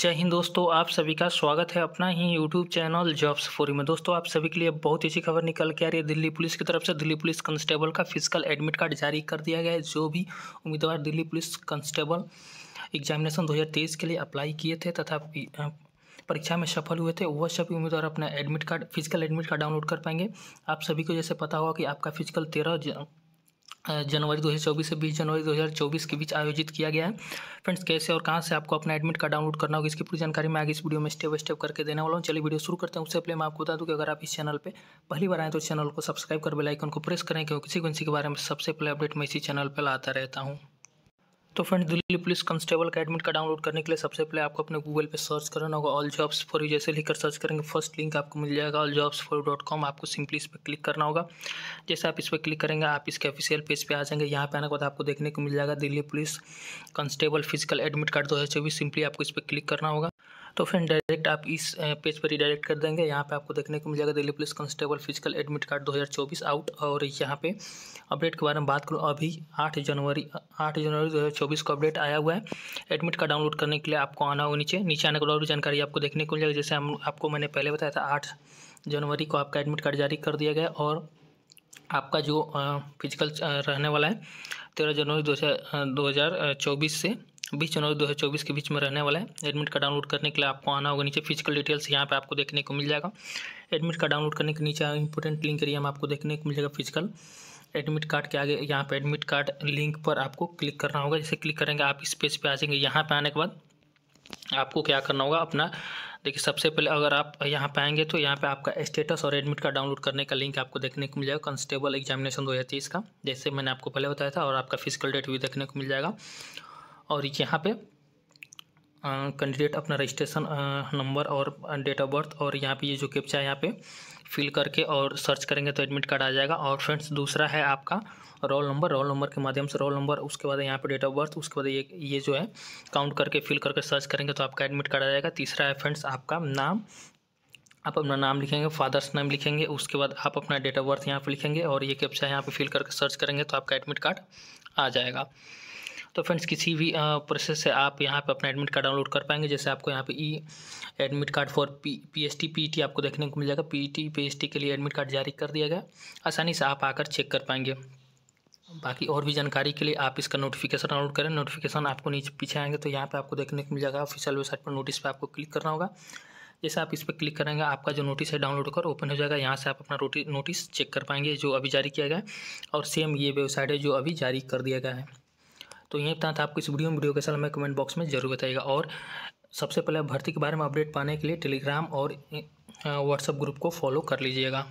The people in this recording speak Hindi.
जय हिंद दोस्तों आप सभी का स्वागत है अपना ही यूट्यूब चैनल जॉब्स फोरी में दोस्तों आप सभी के लिए बहुत अच्छी खबर निकल के आ रही है दिल्ली पुलिस की तरफ से दिल्ली पुलिस कांस्टेबल का फिजिकल एडमिट कार्ड जारी कर दिया गया है जो भी उम्मीदवार दिल्ली पुलिस कांस्टेबल एग्जामिनेशन दो के लिए अप्लाई किए थे तथा परीक्षा में सफल हुए थे वह सभी उम्मीदवार अपना admit card physical admit card download कर पाएंगे आप सभी को जैसे पता होगा कि आपका फिजिकल तेरह जनवरी 2024 से 20 जनवरी 2024 के बीच आयोजित किया गया है फ्रेंड्स कैसे और कहाँ से आपको अपना एडमिट कार्ड डाउनलोड करना होगा इसकी पूरी जानकारी मैं आगे इस वीडियो में स्टेप बाय स्टेप करके देने वाला हूँ चलिए वीडियो शुरू करते हैं उससे पहले मैं आपको बता दूँ कि अगर आप इस चैनल पर पहली बार आएँ तो चैनल को सब्सक्राइब कर बेलाइकन को प्रेस करें क्योंकि सिक्वेंसी के बारे में सबसे पहले अपडेट मैं इसी चैनल पर लाता रहता हूँ तो फ्रेंड दिल्ली पुलिस कांस्टेबल का एडमिट कार्ड डाउनलोड करने के लिए सबसे पहले आपको अपने गूगल पे सर्च करना होगा ऑल जॉब्स फॉर यू जैसे लिखकर सर्च करेंगे फर्स्ट लिंक आपको मिल जाएगा all jobs for dot com आपको सिंपली इस पर क्लिक करना होगा जैसे आप इस पर क्लिक करेंगे आप इसके ऑफिशियल पेज पे आ जाएंगे यहाँ पर आने के बाद आपको देखने को मिल जाएगा Delhi police constable physical admit card दो सिंपली आपको इस पर क्लिक करना होगा तो फ्रेंड डायरेक्ट आप इस पेज पर रिडायरेक्ट कर देंगे यहाँ पे आपको देखने को मिल जाएगा Delhi police constable physical admit card 2024 out और यहाँ पे अपडेट के बारे में बात करूँ अभी 8 जनवरी 8 जनवरी चौबीस का अपडेट आया हुआ है एडमिट कार्ड डाउनलोड करने के लिए आपको आना होगा नीचे नीचे आने के बाद जानकारी आपको देखने को मिल जाएगी जैसे हम आपको मैंने पहले बताया था आठ जनवरी को आपका एडमिट कार्ड जारी कर दिया गया और आपका जो फिजिकल रहने वाला है तेरह जनवरी दो हज़ार चौबीस से बीस जनवरी दो हज़ार चौबीस के बीच में रहने वाला है एडमिट कार्ड डाउनलोड करने के लिए आपको आना होगा नीचे फिजिकल डिटेल्स यहाँ पे आपको देखने को मिल जाएगा एडमिट कार्ड डाउनलोड करने के नीचे इंपॉर्टेंट लिंक एरिया हम आपको देखने को मिल जाएगा फिजिकल एडमिट कार्ड के आगे यहाँ पे एडमिट कार्ड लिंक पर आपको क्लिक करना होगा जैसे क्लिक करेंगे आप इस पेज पे आ जाएंगे यहाँ पे आने के बाद आपको क्या करना होगा अपना देखिए सबसे पहले अगर आप यहाँ पे आएंगे तो यहाँ पे आपका स्टेटस और एडमिट कार्ड डाउनलोड करने का लिंक आपको देखने को मिल जाएगा कॉन्स्टेबल एग्जामिनेशन दो हज़ार का जैसे मैंने आपको पहले बताया था और आपका फिजिकल डेट भी देखने को मिल जाएगा और यहाँ पर कैंडिडेट अपना रजिस्ट्रेशन नंबर और डेट ऑफ बर्थ और यहाँ पे ये जो कैप्चा है यहाँ पे फिल करके और सर्च करेंगे तो एडमिट कार्ड आ जाएगा और फ्रेंड्स दूसरा है आपका रोल नंबर रोल नंबर के माध्यम से रोल नंबर उसके बाद यहाँ पे डेट ऑफ बर्थ उसके बाद ये ये जो है काउंट करके फिल करके सर्च करेंगे तो आपका एडमिट कार्ड आ जाएगा तीसरा है फ्रेंड्स आपका नाम आप अपना नाम लिखेंगे फादर्स नेम लिखेंगे उसके बाद आप अपना डेट ऑफ बर्थ यहाँ पर लिखेंगे और ये कैप्चा यहाँ पर फिल करके सर्च करेंगे तो आपका एडमिट कार्ड आ जाएगा तो फ्रेंड्स किसी भी प्रोसेस से आप यहाँ पे अपना एडमिट कार्ड डाउनलोड कर पाएंगे जैसे आपको यहाँ पे E admit card for P P S T P T आपको देखने को मिल जाएगा P T P S T के लिए एडमिट कार्ड जारी कर दिया गया आसानी से आप आकर चेक कर पाएंगे बाकी और भी जानकारी के लिए आप इसका नोटिफिकेशन डाउनलोड करें नोटिफिकेशन आपको नीचे पीछे आएंगे तो यहाँ पर आपको देखने को मिल जाएगा ऑफिशियल वेबसाइट पर नोटिस पर आपको क्लिक करना होगा जैसे आप इस पर क्लिक करेंगे आपका जो नोटिस है डाउनलोड होकर ओपन हो जाएगा यहाँ से आप अपना नोटिस चेक कर पाएंगे जो अभी जारी किया गया है और सेम ये वेबसाइट है जो अभी जारी कर दिया गया है तो यही बताना था आपको इस वीडियो में वीडियो कैसा हमें कमेंट बॉक्स में जरूर बताइएगा और सबसे पहले भर्ती के बारे में अपडेट पाने के लिए टेलीग्राम और व्हाट्सअप ग्रुप को फॉलो कर लीजिएगा